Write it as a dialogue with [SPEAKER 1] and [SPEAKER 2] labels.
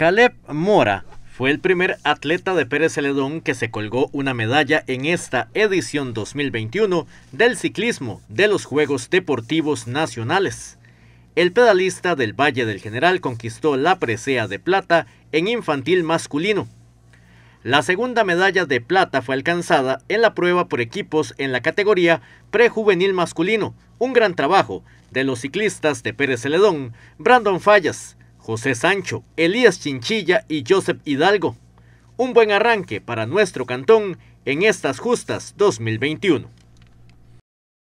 [SPEAKER 1] Caleb Mora fue el primer atleta de Pérez Celedón que se colgó una medalla en esta edición 2021 del ciclismo de los Juegos Deportivos Nacionales. El pedalista del Valle del General conquistó la presea de plata en infantil masculino. La segunda medalla de plata fue alcanzada en la prueba por equipos en la categoría prejuvenil masculino, un gran trabajo de los ciclistas de Pérez Celedón, Brandon Fallas, José Sancho, Elías Chinchilla y Joseph Hidalgo. Un buen arranque para nuestro cantón en estas justas 2021.